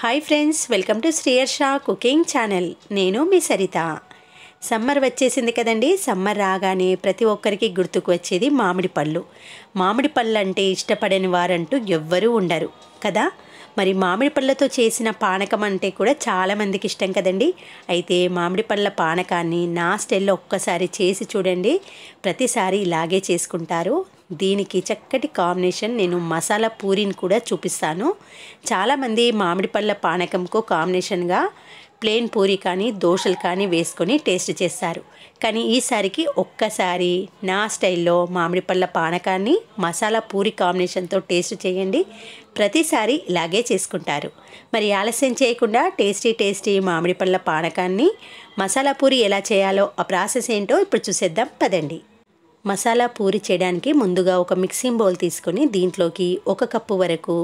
hi friends welcome to Sriyarsha cooking channel నేను మీ Saritha summer వచ్చేసింది కదండి సమ్మర్ రాగానే ప్రతి ఒక్కరికి గుర్తుకు వచ్చేది మామిడి పళ్ళు మామిడి పళ్ళు అంటే ఇష్టపడని వారంటూ ఎవ్వరూ ఉండరు కదా మరి మామిడి పళ్ళతో చేసిన పానకం అంటే కూడా చాలామందికి ఇష్టం కదండి అయితే మామిడి పళ్ళ పానకాన్ని నా స్టైల్లో ఒక్కసారి చేసి చూడండి ప్రతిసారి ఇలాగే చేసుకుంటారు దీనికి చక్కటి కాంబినేషన్ నేను మసాలా పూరిని కూడా చూపిస్తాను చాలామంది మామిడి పళ్ళ పానకంకు కాంబినేషన్గా ప్లేన్ పూరి కానీ దోశలు కానీ వేసుకొని టేస్ట్ చేస్తారు కానీ ఈసారికి ఒక్కసారి నా స్టైల్లో మామిడి పళ్ళ పానకాన్ని మసాలా పూరి కాంబినేషన్తో టేస్ట్ చేయండి ప్రతిసారి ఇలాగే చేసుకుంటారు మరి ఆలస్యం చేయకుండా టేస్టీ టేస్టీ మామిడి పళ్ళ పానకాన్ని మసాలా పూరి ఎలా చేయాలో ఆ ప్రాసెస్ ఏంటో ఇప్పుడు చూసేద్దాం పదండి మసాలా పూరి చేయడానికి ముందుగా ఒక మిక్సింగ్ బౌల్ తీసుకొని దీంట్లోకి ఒక కప్పు వరకు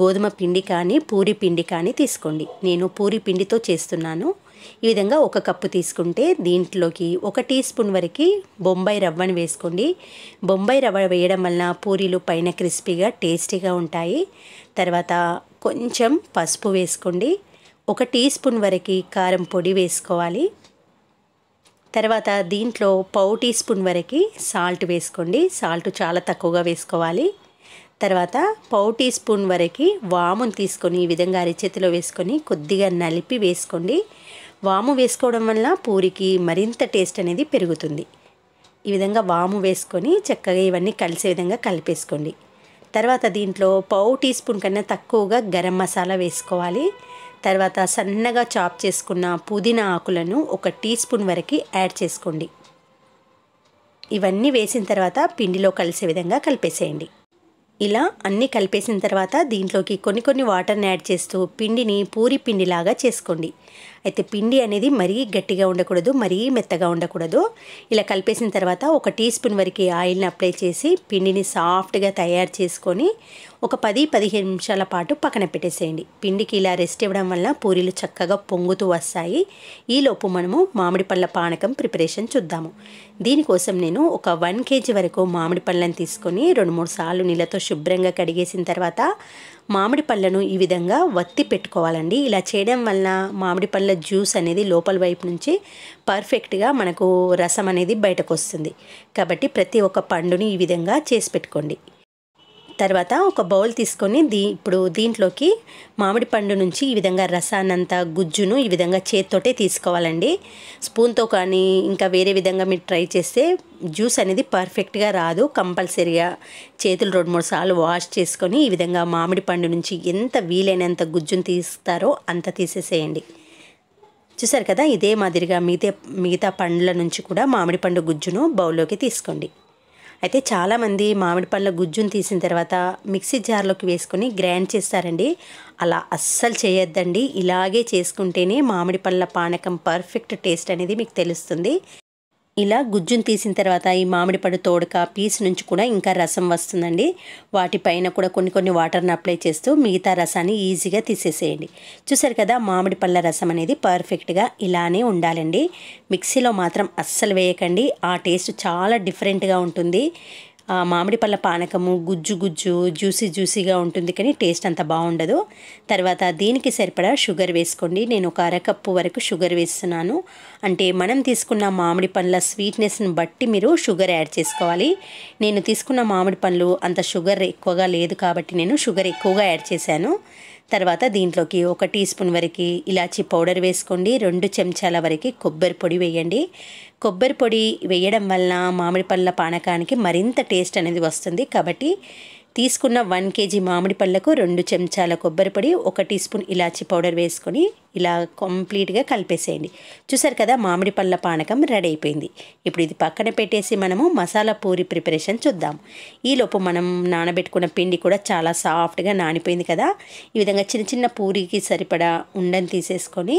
గోధుమ పిండి కానీ పూరి పిండి కానీ తీసుకోండి నేను పూరి పిండితో చేస్తున్నాను ఈ విధంగా ఒక కప్పు తీసుకుంటే దీంట్లోకి ఒక టీ స్పూన్ వరకు బొంబాయి రవ్వను వేసుకోండి బొంబాయి రవ్వ వేయడం వలన పూరీలు పైన క్రిస్పీగా టేస్టీగా ఉంటాయి తర్వాత కొంచెం పసుపు వేసుకోండి ఒక టీ స్పూన్ వరకు కారం పొడి వేసుకోవాలి తర్వాత దీంట్లో పౌ టీ స్పూన్ వరకు సాల్ట్ వేసుకోండి సాల్ట్ చాలా తక్కువగా వేసుకోవాలి తర్వాత పావు టీ స్పూన్ వరకు వామును తీసుకొని ఈ విధంగా అరిచేతిలో వేసుకొని కొద్దిగా నలిపి వేసుకోండి వాము వేసుకోవడం వల్ల పూరికి మరింత టేస్ట్ అనేది పెరుగుతుంది ఈ విధంగా వాము వేసుకొని చక్కగా ఇవన్నీ కలిసే విధంగా కలిపేసుకోండి తర్వాత దీంట్లో పావు టీ స్పూన్ కన్నా తక్కువగా గరం మసాలా వేసుకోవాలి తర్వాత సన్నగా చాప్ చేసుకున్న పుదీనా ఆకులను ఒక టీ స్పూన్ వరకు యాడ్ చేసుకోండి ఇవన్నీ వేసిన తర్వాత పిండిలో కలిసే విధంగా కలిపేసేయండి ఇలా అన్నీ కలిపేసిన తర్వాత దీంట్లోకి కొన్ని కొన్ని వాటర్ని యాడ్ చేస్తూ పిండిని పూరి పిండిలాగా చేసుకోండి అయితే పిండి అనేది మరీ గట్టిగా ఉండకూడదు మరీ మెత్తగా ఉండకూడదు ఇలా కలిపేసిన తర్వాత ఒక టీ స్పూన్ వరకు ఆయిల్ని అప్లై చేసి పిండిని సాఫ్ట్గా తయారు చేసుకొని ఒక పది పదిహేను నిమిషాల పాటు పక్కన పెట్టేసేయండి పిండికి ఇలా రెస్ట్ ఇవ్వడం వల్ల పూరీలు చక్కగా పొంగుతూ వస్తాయి ఈలోపు మనము మామిడి పళ్ళ పానకం ప్రిపరేషన్ చూద్దాము దీనికోసం నేను ఒక వన్ కేజీ వరకు మామిడి పళ్ళను తీసుకొని రెండు మూడు సార్లు నీళ్ళతో శుభ్రంగా కడిగేసిన తర్వాత మామిడి పళ్ళను ఈ విధంగా వత్తి పెట్టుకోవాలండి ఇలా చేయడం వలన మామిడి పళ్ళ జ్యూస్ అనేది లోపల వైపు నుంచి పర్ఫెక్ట్గా మనకు రసం అనేది బయటకు వస్తుంది కాబట్టి ప్రతి ఒక్క పండుని ఈ విధంగా చేసి పెట్టుకోండి తర్వాత ఒక బౌల్ తీసుకొని దీ ఇప్పుడు దీంట్లోకి మామిడి పండు నుంచి ఈ విధంగా రసానంత గుజ్జును ఈ విధంగా చేత్తోటే తీసుకోవాలండి స్పూన్తో కానీ ఇంకా వేరే విధంగా మీరు ట్రై చేస్తే జ్యూస్ అనేది పర్ఫెక్ట్గా రాదు కంపల్సరీగా చేతులు రెండు మూడు సార్లు వాష్ చేసుకొని ఈ విధంగా మామిడి పండు నుంచి ఎంత వీలైనంత గుజ్జును తీస్తారో అంత తీసేసేయండి చూసారు కదా ఇదే మాదిరిగా మిగతా మిగతా పండ్ల నుంచి కూడా మామిడి పండు గుజ్జును బౌల్లోకి తీసుకోండి అయితే చాలామంది మామిడి పండ్ల గుజ్జును తీసిన తర్వాత మిక్సీ జార్లోకి వేసుకొని గ్రైండ్ చేస్తారండి అలా అస్సలు చేయొద్దండి ఇలాగే చేసుకుంటేనే మామిడి పండ్ల పానకం పర్ఫెక్ట్ టేస్ట్ అనేది మీకు తెలుస్తుంది ఇలా గుజ్జును తీసిన తర్వాత ఈ మామిడి పడు తోడక పీస్ నుంచి కూడా ఇంకా రసం వస్తుందండి వాటిపైన కూడా కొన్ని కొన్ని వాటర్ని అప్లై చేస్తూ మిగతా రసాన్ని ఈజీగా తీసేసేయండి చూసారు కదా మామిడి పళ్ళ రసం అనేది పర్ఫెక్ట్గా ఇలానే ఉండాలండి మిక్సీలో మాత్రం అస్సలు వేయకండి ఆ టేస్ట్ చాలా డిఫరెంట్గా ఉంటుంది మామిడి పళ్ళ పానకము గుజ్జు గుజ్జు జ్యూసీ జ్యూసీగా ఉంటుంది కానీ టేస్ట్ అంత బాగుండదు తర్వాత దీనికి సరిపడా షుగర్ వేసుకోండి నేను ఒక అరకప్పు వరకు షుగర్ వేస్తున్నాను అంటే మనం తీసుకున్న మామిడి పండ్ల స్వీట్నెస్ని బట్టి మీరు షుగర్ యాడ్ చేసుకోవాలి నేను తీసుకున్న మామిడి పండ్లు అంత షుగర్ ఎక్కువగా లేదు కాబట్టి నేను షుగర్ ఎక్కువగా యాడ్ చేశాను తర్వాత దీంట్లోకి ఒక టీ స్పూన్ వరకు ఇలాచి పౌడర్ వేసుకోండి రెండు చెంచాల వరకు కొబ్బరి పొడి వేయండి కొబ్బరి పొడి వేయడం వలన మామిడి పళ్ళ పానకానికి మరింత టేస్ట్ అనేది వస్తుంది కాబట్టి తీసుకున్న వన్ కేజీ మామిడి పళ్ళకు రెండు చెంచాల కొబ్బరి పొడి ఒక టీ స్పూన్ ఇలాచి పౌడర్ వేసుకొని ఇలా కంప్లీట్గా కలిపేసేయండి చూసారు కదా మామిడి పళ్ళ పానకం రెడీ అయిపోయింది ఇప్పుడు ఇది పక్కన పెట్టేసి మనము మసాలా పూరి ప్రిపరేషన్ చూద్దాం ఈలోపు మనం నానబెట్టుకున్న పిండి కూడా చాలా సాఫ్ట్గా నానిపోయింది కదా ఈ విధంగా చిన్న చిన్న పూరికి సరిపడా ఉండని తీసేసుకొని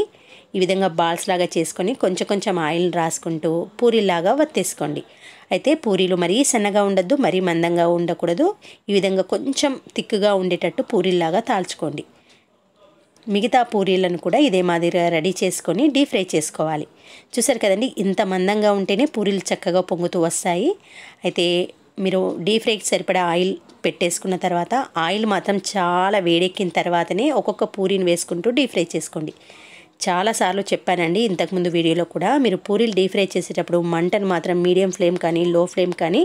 ఈ విధంగా బాల్స్ లాగా చేసుకొని కొంచెం కొంచెం ఆయిల్ రాసుకుంటూ పూరీలాగా వత్తేసుకోండి అయితే పూరీలు మరీ సన్నగా ఉండద్దు మరీ మందంగా ఉండకూడదు ఈ విధంగా కొంచెం తిక్కుగా ఉండేటట్టు పూరీలాగా తాల్చుకోండి మిగతా పూరీలను కూడా ఇదే మాదిరిగా రెడీ చేసుకొని డీప్ ఫ్రై చేసుకోవాలి చూసారు కదండి ఇంత మందంగా ఉంటేనే పూరీలు చక్కగా పొంగుతూ వస్తాయి అయితే మీరు డీప్ ఫ్రైకి సరిపడా ఆయిల్ పెట్టేసుకున్న తర్వాత ఆయిల్ మాత్రం చాలా వేడెక్కిన తర్వాతనే ఒక్కొక్క పూరీని వేసుకుంటూ డీప్ ఫ్రై చేసుకోండి చాలాసార్లు చెప్పానండి ఇంతకుముందు వీడియోలో కూడా మీరు పూరీలు డీప్ ఫ్రై చేసేటప్పుడు మంటను మాత్రం మీడియం ఫ్లేమ్ కానీ లో ఫ్లేమ్ కానీ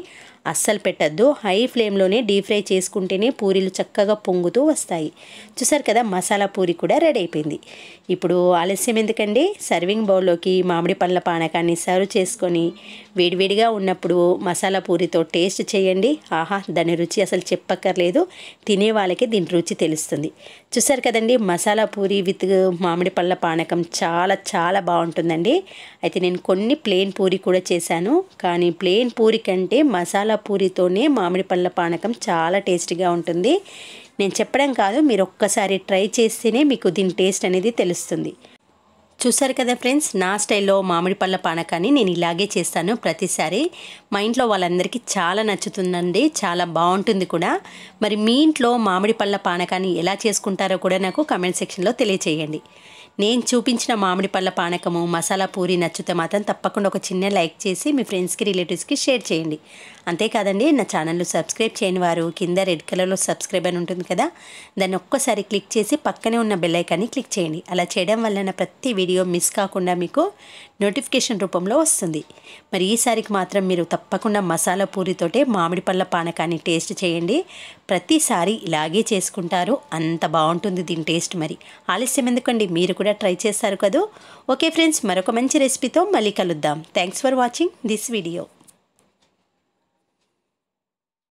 అస్సలు పెట్టద్దు హై ఫ్లేమ్లోనే డీప్ ఫ్రై చేసుకుంటేనే పూరీలు చక్కగా పొంగుతూ వస్తాయి చూసారు కదా మసాలా పూరి కూడా రెడీ అయిపోయింది ఇప్పుడు ఆలస్యం ఎందుకండి సర్వింగ్ బౌల్లోకి మామిడి పండ్ల పానకాన్ని సర్వ్ చేసుకొని వేడివేడిగా ఉన్నప్పుడు మసాలా పూరితో టేస్ట్ చేయండి ఆహా దాని రుచి అసలు చెప్పక్కర్లేదు తినే వాళ్ళకి దీని రుచి తెలుస్తుంది చూసారు కదండి మసాలా పూరి విత్ మామిడి పళ్ళ పానకం చాలా చాలా బాగుంటుందండి అయితే నేను కొన్ని ప్లేన్ పూరి కూడా చేశాను కానీ ప్లేన్ పూరి కంటే మసాలా పూరితోనే మామిడి పండ్ల పానకం చాలా టేస్టీగా ఉంటుంది నేను చెప్పడం కాదు మీరు ఒక్కసారి ట్రై చేస్తేనే మీకు దీని టేస్ట్ అనేది తెలుస్తుంది చూసారు కదా ఫ్రెండ్స్ నా స్టైల్లో మామిడి పళ్ళ పానకాన్ని నేను ఇలాగే చేస్తాను ప్రతిసారి మా ఇంట్లో వాళ్ళందరికీ చాలా నచ్చుతుందండి చాలా బాగుంటుంది కూడా మరి మీ ఇంట్లో మామిడి పళ్ళ పానకాన్ని ఎలా చేసుకుంటారో కూడా నాకు కమెంట్ సెక్షన్లో తెలియచేయండి నేను చూపించిన మామిడి పళ్ళ పానకము మసాలా పూరి నచ్చితే మాత్రం తప్పకుండా ఒక చిన్న లైక్ చేసి మీ ఫ్రెండ్స్కి రిలేటివ్స్కి షేర్ చేయండి అంతేకాదండి నా ఛానల్ను సబ్స్క్రైబ్ చేయని వారు కింద రెడ్ కలర్లో సబ్స్క్రైబ్ అని ఉంటుంది కదా దాన్ని ఒక్కసారి క్లిక్ చేసి పక్కనే ఉన్న బెల్లైకాన్ని క్లిక్ చేయండి అలా చేయడం వలన ప్రతి వీడియో మిస్ కాకుండా మీకు నోటిఫికేషన్ రూపంలో వస్తుంది మరి ఈసారికి మాత్రం మీరు తప్పకుండా మసాలా పూరితోటే మామిడి పళ్ళ పానకాన్ని టేస్ట్ చేయండి ప్రతిసారి ఇలాగే చేసుకుంటారు అంత బాగుంటుంది దీని టేస్ట్ మరి ఆలస్యం ఎందుకండి మీరు కూడా ట్రై చేశారు కదూ ఓకే ఫ్రెండ్స్ మరొక మంచి రెసిపీతో మళ్ళీ కలుద్దాం thanks for watching this video